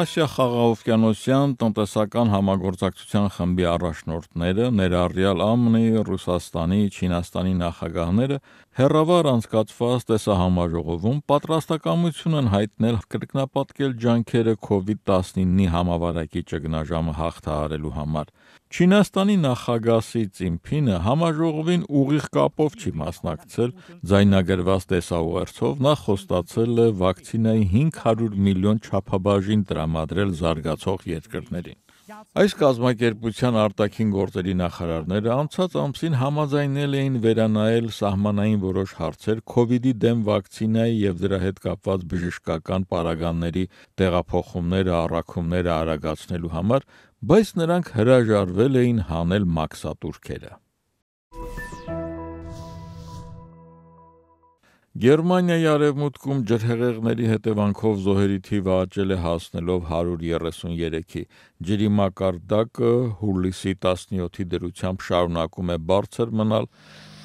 Ասիա խաղաղօվկիանոսյան տնտեսական համագործակցության խմբի առաջնորդները, ներառյալ ԱՄՆ-ի, Ռուսաստանի, Չինաստանի նախագահները հերավար անցկացված տեսահամաժողովում պատրաստակամություն են հայտնել կրկնապատկել ջանքերը COVID-19-ի համավարակի ճգնաժամը հաղթահարելու համար։ Չինաստանի նախագահ Սի Ցինփինը համաժողովին ուղիղ կապով չի մասնակցել, ձայնագրված տեսաուղերձով նա խոստացել է վակցինայի 500 միլիոն չափաբաժին դրամ տրամադրել զարգացող երկրներին։ Այս կազմակերպության արտաքին գործերի նախարարները անցած ամսին համաձայնել էին վերանայել սահմանային որոշ հարցեր COVID-ի դեմ վակցինայի եւ դրա հետ կապված բժշկական պարագաների տեղափոխումները, առաքումները արագացնելու համար, բայց նրանք հրաժարվել էին հանել մաքսատուրքերը։ Գերմանիայի արևմուտքում ջրհեղեղների հետևանքով զոհերի թիվը աճել է հասնելով 133-ի։ Ջրի մակարդակը հուլիսի 17-ի դրությամբ շարունակում է բարձր մնալ,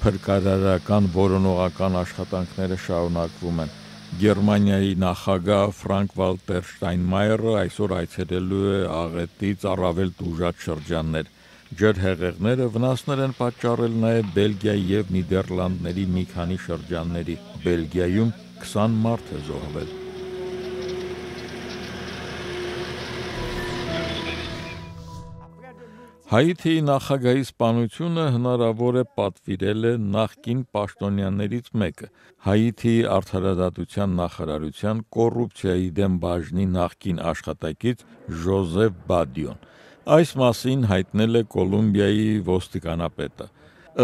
փրկարարական որոնողական աշխատանքները շարունակվում են։ Գերմանիայի նախագահ Ֆրանկ-Վալտեր Շտայնմայերը այսօր այցելելու է աղետից առավել տուժած շրջաններ։ Ջրհեղեղները վնասներ են պատճառել նաև Բելգիայի եւ Նիդերլանդների մի քանի շրջանների։ Բելգիայում 20 մարդ է զոհվել։ Հայիթիի նախագահի սպանությունը հնարավոր է պատվիրել է նախկին պաշտոնյաներից մեկը։ Հայիթիի արդարադատության նախարարության կոռուպցիայի դեմ բաժնի նախկին աշխատակից Ժոզեֆ Բադիոն։ Այս մասին հայտնել է Կոլումբիայի ոստիկանապետը։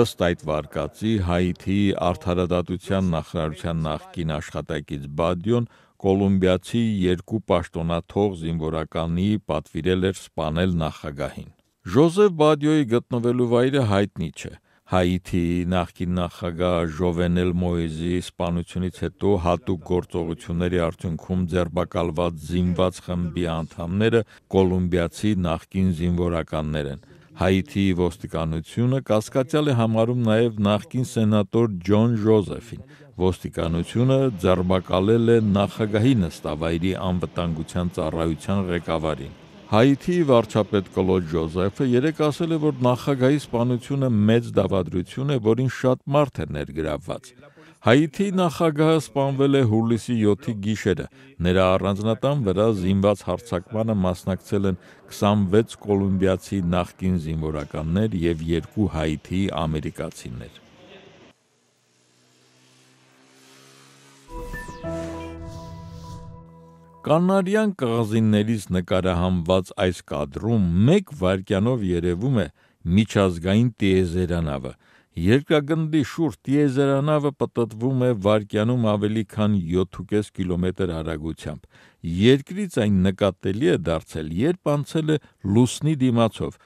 Ըստ այդ վարկածի Հայիթի արդարադատության նախարարության նախկին աշխատակից Բադյոն Կոլումբիացի երկու պաշտոնաթող զինվորականի պատվիրել էր սպանել նախագահին։ Ժոզեֆ Բադյոյի գտնվելու վայրը հայտնի չէ։ Հայիթի նախկին նախագահ Ժովենել Մոյզի սպանությունից հետո հատուկ գործողությունների արդյունքում ձերբակալված զինված խմբի անդամները կոլումբիացի նախկին զինվորականներ են։ Հայիթիի ոստիկանությունը կասկածյալ է համարում նաև նախկին սենատոր Ջոն Ժոզեֆին։ Ոստիկանությունը ձերբակալել է նախագահի նստավայրի անվտանգության ծառայության ղեկավարին։ Հայիթի վարչապետ Կլոդ Ջոզեֆը երեք ասել է, որ նախագահի սպանությունը մեծ դավադրություն է, որին շատ մարդ է ներգրավված։ Հայիթի նախագահը սպանվել է հուլիսի 7-ի գիշերը։ Նրա առանձնատան վրա զինված հարձակմանը մասնակցել են 26 կոլումբիացի նախկին զինվորականներ եւ 2 հայիթի ամերիկացիներ։ Կանարյան կղզիներից նկարահանված այս կադրում մեկ վայրկյանով երևում է միջազգային տիեզերանավը։ Երկրագնդի շուրջ տիեզերանավը պտտվում է վարկյանում ավելի քան 7.5 կիլոմետր արագությամբ։ Երկրից այն նկատելի է դարձել, երբ անցել է լուսնի դիմացով։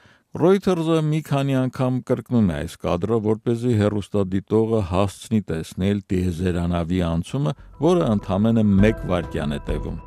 Reuters-ը մի քանի անգամ կրկնում է այս կադրը, որպեսզի հերոստադիտողը հասցնի տեսնել տիեզերանավի անցումը, որը ընդամենը 1 վայրկյան է տևում։